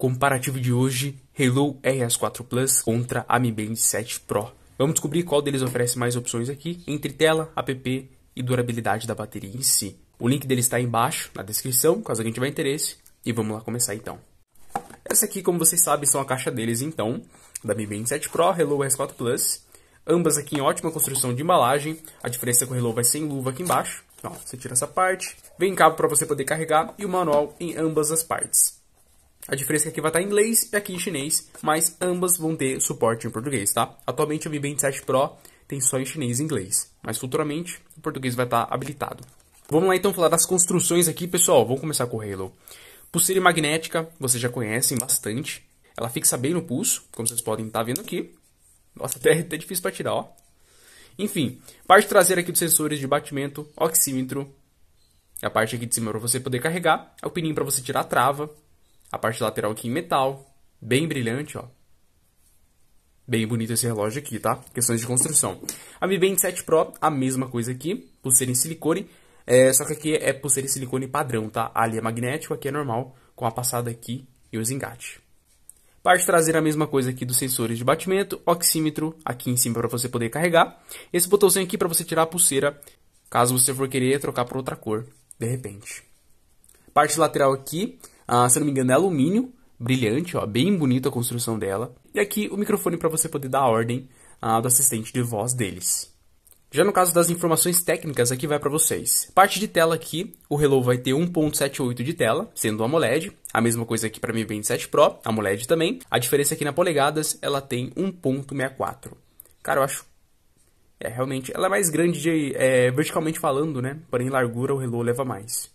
comparativo de hoje, Hello RS4 Plus contra a Mi Band 7 Pro. Vamos descobrir qual deles oferece mais opções aqui, entre tela, app e durabilidade da bateria em si. O link dele está aí embaixo, na descrição, caso alguém tiver interesse, e vamos lá começar então. Essa aqui, como vocês sabem, são a caixa deles então, da Mi Band 7 Pro, Hello RS4 Plus. Ambas aqui em ótima construção de embalagem, a diferença com o Hello vai sem luva aqui embaixo. Ó, você tira essa parte, vem cabo para você poder carregar e o manual em ambas as partes. A diferença é que aqui vai estar em inglês e aqui em chinês, mas ambas vão ter suporte em português, tá? Atualmente o Mi Band 7 Pro tem só em chinês e inglês, mas futuramente o português vai estar habilitado. Vamos lá então falar das construções aqui, pessoal. Vamos começar com o Halo. Pulseira magnética, vocês já conhecem bastante. Ela fixa bem no pulso, como vocês podem estar vendo aqui. Nossa, até, é difícil para tirar, ó. Enfim, parte traseira aqui dos sensores de batimento, oxímetro. A parte aqui de cima para você poder carregar. É o pininho para você tirar a trava. A parte lateral aqui em metal, bem brilhante, ó. Bem bonito esse relógio aqui, tá? Questões de construção. A Mi Band 7 Pro, a mesma coisa aqui, pulseira em silicone, é, só que aqui é pulseira em silicone padrão, tá? Ali é magnético, aqui é normal, com a passada aqui e os engates. Parte traseira a mesma coisa aqui dos sensores de batimento, oxímetro aqui em cima para você poder carregar. Esse botãozinho aqui para você tirar a pulseira, caso você for querer trocar por outra cor, de repente. Parte lateral aqui, ah, se não me engano, é alumínio, brilhante, ó, bem bonita a construção dela. E aqui o microfone para você poder dar a ordem ah, do assistente de voz deles. Já no caso das informações técnicas, aqui vai para vocês. Parte de tela aqui, o Hello vai ter 1.78 de tela, sendo AMOLED. A mesma coisa aqui para Mi Band 7 Pro, AMOLED também. A diferença aqui é na polegadas, ela tem 1.64. Cara, eu acho... É, realmente, ela é mais grande de, é, verticalmente falando, né? Porém, largura, o Hello leva mais.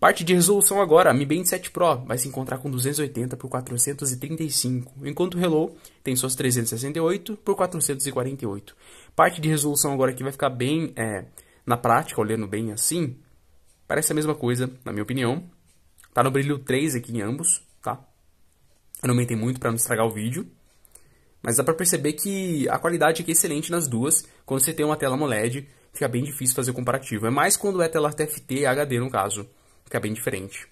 Parte de resolução agora, a Mi Band 7 Pro vai se encontrar com 280 por 435, enquanto o Hello tem suas 368 por 448. Parte de resolução agora que vai ficar bem é, na prática, olhando bem assim, parece a mesma coisa, na minha opinião. Tá no brilho 3 aqui em ambos, tá? Eu não aumentei muito para não estragar o vídeo, mas dá para perceber que a qualidade aqui é excelente nas duas. Quando você tem uma tela AMOLED, fica bem difícil fazer o comparativo. É mais quando é tela TFT HD, no caso fica bem diferente.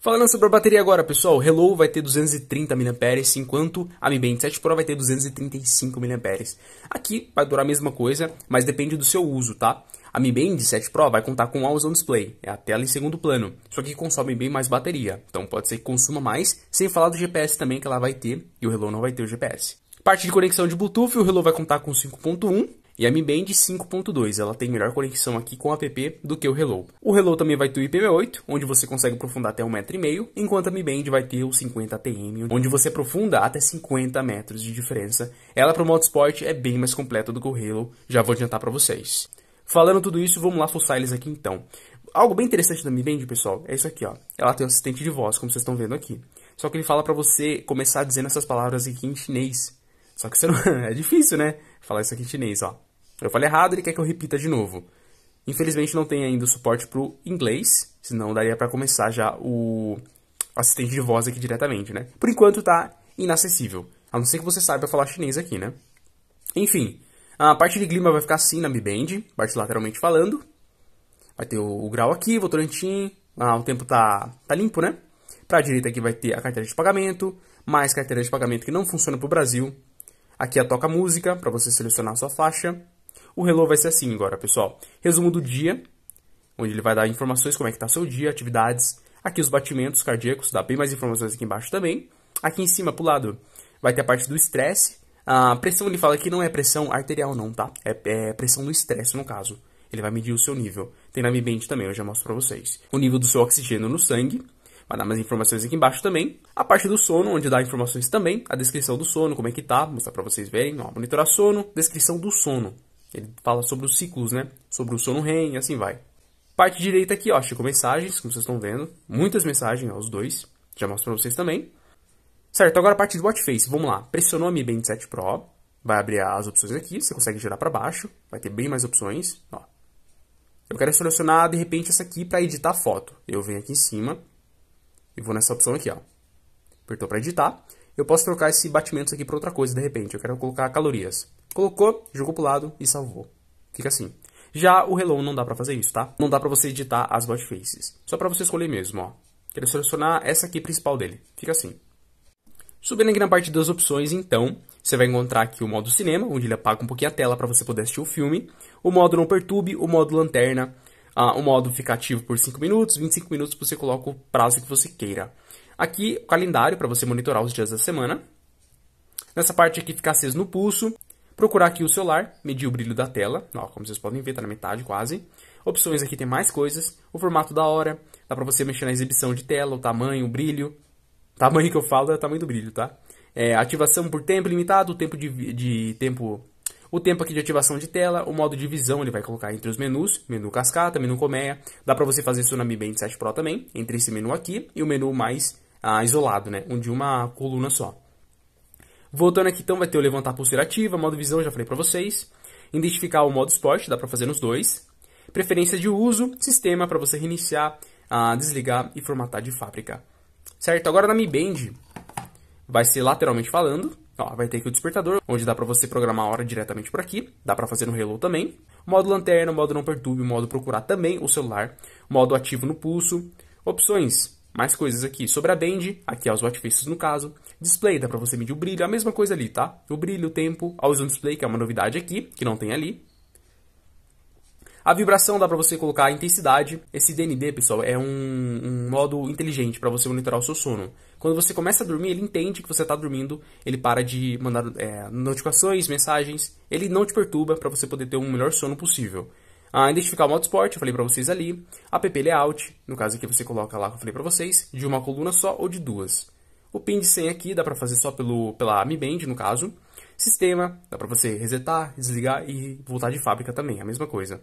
Falando sobre a bateria agora, pessoal, o Hello vai ter 230 mAh, enquanto a Mi Band 7 Pro vai ter 235 mAh. Aqui vai durar a mesma coisa, mas depende do seu uso, tá? A Mi Band 7 Pro vai contar com Always On Display, é a tela em segundo plano, só que consome bem mais bateria, então pode ser que consuma mais, sem falar do GPS também que ela vai ter, e o Hello não vai ter o GPS. Parte de conexão de Bluetooth, o Hello vai contar com 5.1, e a Mi Band 5.2, ela tem melhor conexão aqui com o app do que o Hello. O Hello também vai ter o IPv8, onde você consegue aprofundar até 1,5m, enquanto a Mi Band vai ter o 50TM, onde você aprofunda até 50 metros de diferença. Ela para o motorsport é bem mais completa do que o Hello, já vou adiantar para vocês. Falando tudo isso, vamos lá fuçar eles aqui então. Algo bem interessante da Mi Band, pessoal, é isso aqui, ó. Ela tem um assistente de voz, como vocês estão vendo aqui. Só que ele fala para você começar dizendo essas palavras aqui em chinês. Só que você não... é difícil, né? Falar isso aqui em chinês, ó. Eu falei errado, ele quer que eu repita de novo. Infelizmente não tem ainda o suporte para o inglês, senão daria para começar já o assistente de voz aqui diretamente, né? Por enquanto tá inacessível, a não ser que você saiba falar chinês aqui, né? Enfim, a parte de clima vai ficar assim na Mi Band, parte lateralmente falando. Vai ter o, o grau aqui, votorantim, ah, o tempo tá, tá limpo, né? Para a direita aqui vai ter a carteira de pagamento, mais carteira de pagamento que não funciona para o Brasil. Aqui é a toca música, para você selecionar a sua faixa. O Hello vai ser assim agora, pessoal. Resumo do dia, onde ele vai dar informações como é que tá seu dia, atividades, aqui os batimentos cardíacos, dá bem mais informações aqui embaixo também. Aqui em cima, pro lado, vai ter a parte do estresse. A pressão, ele fala que não é pressão arterial não, tá? É, é pressão do estresse, no caso. Ele vai medir o seu nível. Tem na Mi também, eu já mostro pra vocês. O nível do seu oxigênio no sangue, Vai dar mais informações aqui embaixo também. A parte do sono, onde dá informações também. A descrição do sono, como é que tá, vou mostrar pra vocês verem. Ó, monitorar sono, descrição do sono. Ele fala sobre os ciclos, né? Sobre o sono REM e assim vai. Parte direita aqui, ó, chegou Mensagens, como vocês estão vendo. Muitas mensagens, ó, os dois. Já mostro pra vocês também. Certo, agora a parte do Watch Face. Vamos lá. Pressionou a Mi Band 7 Pro. Vai abrir as opções aqui. Você consegue girar para baixo. Vai ter bem mais opções. Ó. Eu quero selecionar, de repente, essa aqui para editar a foto. Eu venho aqui em cima e vou nessa opção aqui. ó. Apertou para editar. Eu posso trocar esse batimento aqui para outra coisa, de repente. Eu quero colocar calorias. Colocou, jogou pro lado e salvou. Fica assim. Já o Hello não dá para fazer isso, tá? Não dá para você editar as bot faces. Só para você escolher mesmo, ó. Quero selecionar essa aqui principal dele. Fica assim. Subindo aqui na parte das opções, então, você vai encontrar aqui o modo cinema, onde ele apaga um pouquinho a tela para você poder assistir o filme, o modo não perturbe, o modo lanterna, uh, o modo fica ativo por 5 minutos, 25 minutos você coloca o prazo que você queira. Aqui o calendário para você monitorar os dias da semana. Nessa parte aqui fica aceso no pulso, Procurar aqui o celular, medir o brilho da tela, ó, como vocês podem ver, está na metade quase. Opções aqui tem mais coisas, o formato da hora, dá para você mexer na exibição de tela, o tamanho, o brilho. Tamanho que eu falo é o tamanho do brilho, tá? É, ativação por tempo limitado, o tempo de, de tempo o tempo aqui de ativação de tela, o modo de visão ele vai colocar entre os menus, menu cascata, menu colmeia, dá para você fazer isso na Mi Band 7 Pro também, entre esse menu aqui e o menu mais ah, isolado, né, onde uma coluna só. Voltando aqui, então, vai ter o levantar pulseira ativa, modo visão, já falei para vocês. Identificar o modo esporte, dá para fazer nos dois. Preferência de uso, sistema para você reiniciar, desligar e formatar de fábrica. Certo? Agora na Mi Band, vai ser lateralmente falando. Ó, vai ter aqui o despertador, onde dá para você programar a hora diretamente por aqui. Dá para fazer no Hello também. Modo lanterna, modo não perturbe, modo procurar também o celular. Modo ativo no pulso. Opções, mais coisas aqui sobre a band, aqui é os watchfaces no caso. Display, dá para você medir o brilho, a mesma coisa ali, tá? O brilho, o tempo, a on display, que é uma novidade aqui, que não tem ali. A vibração dá para você colocar a intensidade. Esse DND, pessoal, é um, um modo inteligente para você monitorar o seu sono. Quando você começa a dormir, ele entende que você está dormindo, ele para de mandar é, notificações, mensagens, ele não te perturba para você poder ter o melhor sono possível a identificar o modo esporte, eu falei para vocês ali, app layout, no caso aqui você coloca lá, eu falei para vocês, de uma coluna só ou de duas. O pin de 100 aqui dá para fazer só pelo, pela Mi Band, no caso. Sistema, dá para você resetar, desligar e voltar de fábrica também, a mesma coisa.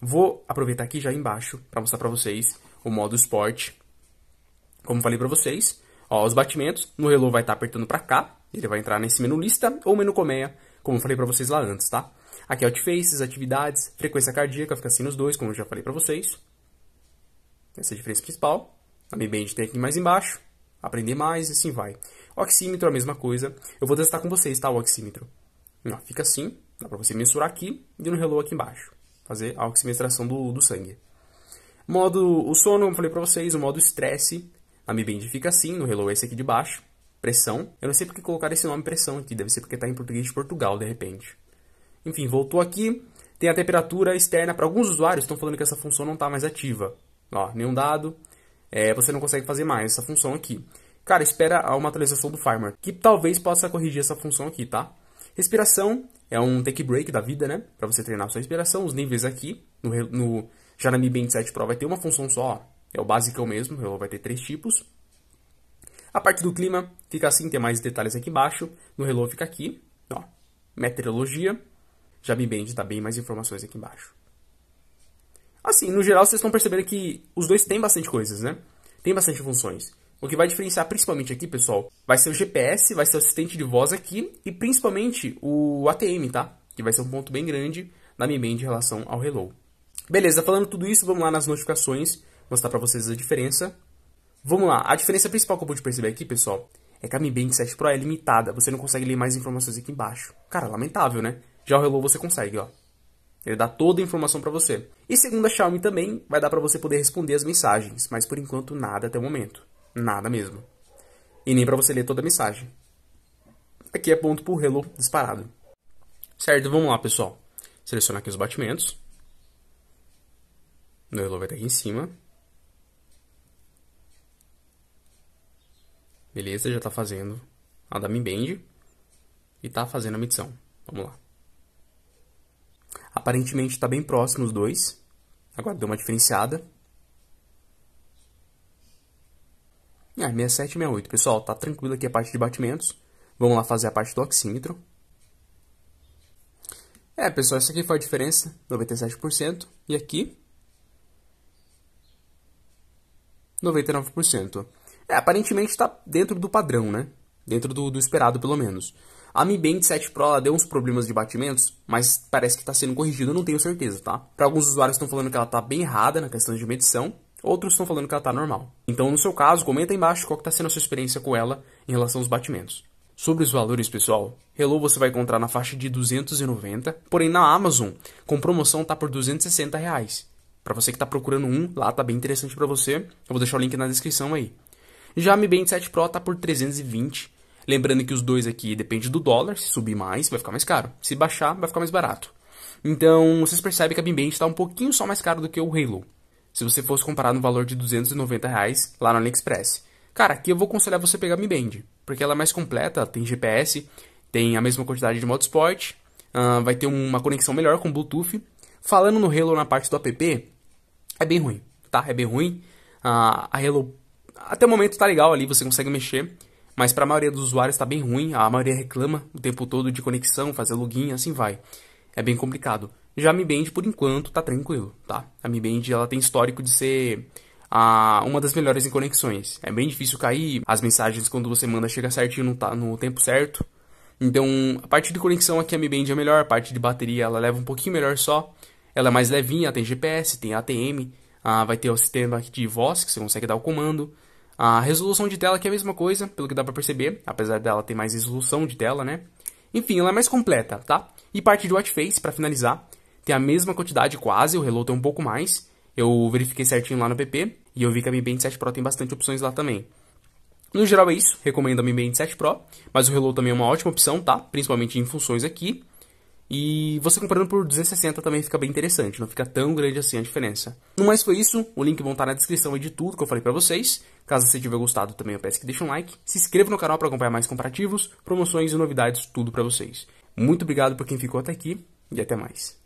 Vou aproveitar aqui já embaixo para mostrar para vocês o modo esporte. Como falei para vocês, ó, os batimentos, no relô vai estar tá apertando para cá, ele vai entrar nesse menu lista ou menu colmeia, como falei para vocês lá antes, tá? Aqui é Outfaces, atividades, frequência cardíaca, fica assim nos dois, como eu já falei para vocês. Essa é a diferença principal. A mi Band tem aqui mais embaixo. Aprender mais e assim vai. Oxímetro, a mesma coisa. Eu vou testar com vocês, tá? O oxímetro. Não, fica assim. Dá para você mensurar aqui e no relógio aqui embaixo. Fazer a oximetração do, do sangue. Modo o sono, como eu falei para vocês, o modo estresse. A Mi Band fica assim, no Hello é esse aqui de baixo. Pressão. Eu não sei porque colocar esse nome pressão aqui, deve ser porque tá em português de Portugal, de repente. Enfim, voltou aqui. Tem a temperatura externa para alguns usuários, estão falando que essa função não está mais ativa. Ó, nenhum dado, é, você não consegue fazer mais essa função aqui. Cara, espera uma atualização do Farmer, que talvez possa corrigir essa função aqui, tá? Respiração é um take break da vida, né? Para você treinar a sua respiração. Os níveis aqui, no, no já na Mi Band 7 Pro vai ter uma função só, ó. é o básico mesmo, vai ter três tipos. A parte do clima fica assim, tem mais detalhes aqui embaixo. No Hello fica aqui, ó, meteorologia, já me bende, tá bem mais informações aqui embaixo. Assim, no geral, vocês estão percebendo que os dois têm bastante coisas, né? Tem bastante funções. O que vai diferenciar principalmente aqui, pessoal, vai ser o GPS, vai ser o assistente de voz aqui e principalmente o ATM, tá? Que vai ser um ponto bem grande na Mi Band em relação ao Hello. Beleza, falando tudo isso, vamos lá nas notificações, mostrar para vocês a diferença. Vamos lá, a diferença principal que eu pude perceber aqui, pessoal, é que a Mi Band 7 Pro é limitada, você não consegue ler mais informações aqui embaixo. Cara, lamentável, né? Já o Hello você consegue, ó. Ele dá toda a informação para você. E segundo a Xiaomi também, vai dar para você poder responder as mensagens, mas por enquanto nada até o momento. Nada mesmo. E nem para você ler toda a mensagem. Aqui é ponto pro Hello disparado. Certo, vamos lá, pessoal. Selecionar aqui os batimentos. Meu Hello vai estar tá aqui em cima. Beleza, já está fazendo a Dami Band e está fazendo a medição. Vamos lá. Aparentemente está bem próximo os dois. Agora deu uma diferenciada. Ah, 67 68. Pessoal, tá tranquilo aqui a parte de batimentos. Vamos lá fazer a parte do oxímetro. É, pessoal, essa aqui foi a diferença, 97%. E aqui, 99%. É, aparentemente está dentro do padrão, né? dentro do, do esperado pelo menos. A Mi Band 7 Pro ela deu uns problemas de batimentos, mas parece que está sendo corrigido, eu não tenho certeza, tá? Para alguns usuários estão falando que ela está bem errada na questão de medição, outros estão falando que ela está normal. Então, no seu caso, comenta aí embaixo qual está sendo a sua experiência com ela em relação aos batimentos. Sobre os valores, pessoal, Hello você vai encontrar na faixa de 290, porém na Amazon, com promoção tá por 260 reais. Para você que está procurando um, lá tá bem interessante para você. Eu vou deixar o link na descrição aí. Já a Mi Band 7 Pro tá por 320. Lembrando que os dois aqui depende do dólar, se subir mais vai ficar mais caro, se baixar vai ficar mais barato. Então, vocês percebem que a Mi Band está um pouquinho só mais caro do que o Halo. Se você fosse comparar no valor de 290 reais lá no AliExpress. Cara, aqui eu vou aconselhar você pegar a Mi Band, porque ela é mais completa, tem GPS, tem a mesma quantidade de modo esporte, uh, ah, vai ter uma conexão melhor com Bluetooth. Falando no Halo na parte do app, é bem ruim, tá? É bem ruim. Uh, a Halo até o momento tá legal ali, você consegue mexer, mas para a maioria dos usuários tá bem ruim, a maioria reclama o tempo todo de conexão, fazer login, assim vai. É bem complicado. Já a Mi Band, por enquanto, tá tranquilo, tá? A Mi Band, ela tem histórico de ser a, uma das melhores em conexões. É bem difícil cair, as mensagens quando você manda chega certinho no, no tempo certo. Então, a parte de conexão aqui a Mi Band é melhor, a parte de bateria ela leva um pouquinho melhor só. Ela é mais levinha, tem GPS, tem ATM, ah, vai ter o sistema de voz, que você consegue dar o comando. A resolução de tela, que é a mesma coisa, pelo que dá para perceber, apesar dela ter mais resolução de tela, né? Enfim, ela é mais completa, tá? E parte de Watch Face, para finalizar, tem a mesma quantidade quase, o Reload tem é um pouco mais. Eu verifiquei certinho lá no PP e eu vi que a Mi Band 7 Pro tem bastante opções lá também. No geral é isso, recomendo a Mi Band 7 Pro, mas o Reload também é uma ótima opção, tá? Principalmente em funções aqui. E você comprando por 260 também fica bem interessante, não fica tão grande assim a diferença. No mais foi isso, o link vão estar tá na descrição aí de tudo que eu falei para vocês. Caso você tiver gostado também eu peço que deixe um like, se inscreva no canal para acompanhar mais comparativos, promoções e novidades, tudo para vocês. Muito obrigado por quem ficou até aqui e até mais.